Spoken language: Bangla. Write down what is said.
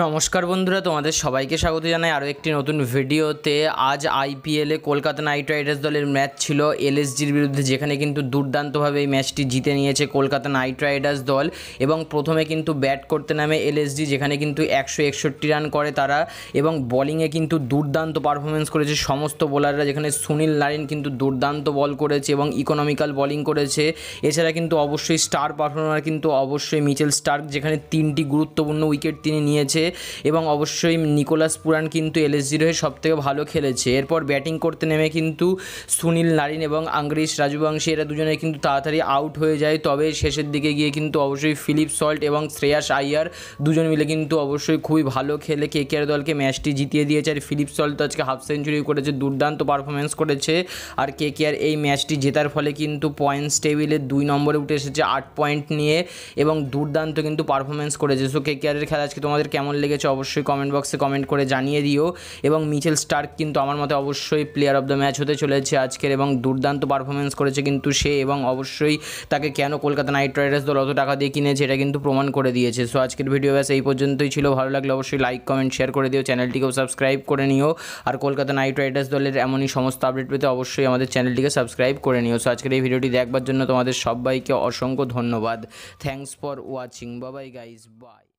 নমস্কার বন্ধুরা তোমাদের সবাইকে স্বাগত জানাই আরও একটি নতুন ভিডিওতে আজ আইপিএলে কলকাতা নাইট রাইডার্স দলের ম্যাচ ছিল এলএসজির বিরুদ্ধে যেখানে কিন্তু দুর্দান্তভাবে এই ম্যাচটি জিতে নিয়েছে কলকাতা নাইট রাইডার্স দল এবং প্রথমে কিন্তু ব্যাট করতে নামে এলএসজি যেখানে কিন্তু একশো একষট্টি রান করে তারা এবং বলিংয়ে কিন্তু দুর্দান্ত পারফরমেন্স করেছে সমস্ত বোলাররা যেখানে সুনীল নারিন কিন্তু দুর্দান্ত বল করেছে এবং ইকোনমিক্যাল বলিং করেছে এছাড়া কিন্তু অবশ্যই স্টার পারফর্মার কিন্তু অবশ্যই মিচেল স্টার্ক যেখানে তিনটি গুরুত্বপূর্ণ উইকেট তিনি নিয়েছে খেলেছে এবং অবশ্যই নিকোলাস পুরান কিন্তু এলএস জিরো হয়ে সবথেকে ভালো খেলেছে এরপর ব্যাটিং করতে নেমে কিন্তু সুনীল নারিন এবং আংরিশ রাজুবংশী এরা দুজনে কিন্তু তাড়াতাড়ি আউট হয়ে যায় তবে শেষের দিকে গিয়ে কিন্তু অবশ্যই ফিলিপ সল্ট এবং শ্রেয়াস আইয়ার দুজন মিলে কিন্তু অবশ্যই খুবই ভালো খেলে কে কেকেআর দলকে ম্যাচটি জিতিয়ে দিয়েছে আর ফিলিপ সল্ট আজকে হাফ সেঞ্চুরি করেছে দুর্দান্ত পারফরমেন্স করেছে আর কে আর এই ম্যাচটি জেতার ফলে কিন্তু পয়েন্টস টেবিলে দুই নম্বরে উঠে এসেছে আট পয়েন্ট নিয়ে এবং দুর্দান্ত কিন্তু পারফরমেন্স করেছে সো কে কেকেআরের খেলা আজকে তোমাদের কেমন কেমন লেগেছে অবশ্যই কমেন্ট বক্সে কমেন্ট করে জানিয়ে দিও এবং মিচেল স্টার্ক কিন্তু আমার মতে অবশ্যই প্লেয়ার অফ দ্য ম্যাচ হতে চলেছে আজকের এবং দুর্দান্ত পারফরমেন্স করেছে কিন্তু সে এবং অবশ্যই তাকে কেন কলকাতা নাইট রাইডার্স দল অত টাকা দিয়ে কিনেছে এটা কিন্তু প্রমাণ করে দিয়েছে সো আজকের ভিডিও ব্যাস এই পর্যন্তই ছিল ভালো লাগলে অবশ্যই লাইক কমেন্ট শেয়ার করে দিও চ্যানেলটিকেও সাবস্ক্রাইব করে নিও আর কলকাতা নাইট রাইডার্স দলের এমনই সমস্ত আপডেট পেতে অবশ্যই আমাদের চ্যানেলটিকে সাবস্ক্রাইব করে নিও সো আজকের এই ভিডিওটি দেখবার জন্য তোমাদের সবাইকে অসংখ্য ধন্যবাদ thanks for watching bye bye guys by